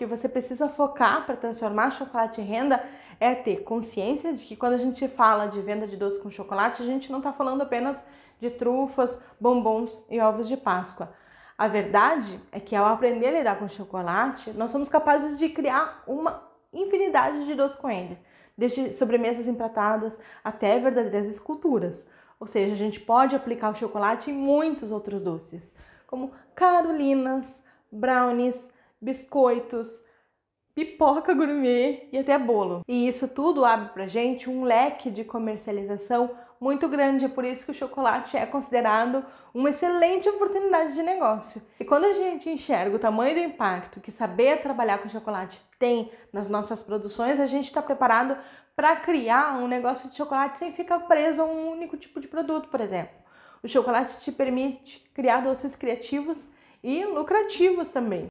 que você precisa focar para transformar chocolate em renda é ter consciência de que quando a gente fala de venda de doce com chocolate, a gente não está falando apenas de trufas, bombons e ovos de Páscoa. A verdade é que ao aprender a lidar com chocolate, nós somos capazes de criar uma infinidade de doces com eles, desde sobremesas empratadas até verdadeiras esculturas. Ou seja, a gente pode aplicar o chocolate em muitos outros doces, como carolinas, brownies, biscoitos, pipoca gourmet e até bolo. E isso tudo abre pra gente um leque de comercialização muito grande, é por isso que o chocolate é considerado uma excelente oportunidade de negócio. E quando a gente enxerga o tamanho do impacto que saber trabalhar com chocolate tem nas nossas produções, a gente está preparado para criar um negócio de chocolate sem ficar preso a um único tipo de produto, por exemplo. O chocolate te permite criar doces criativos e lucrativos também.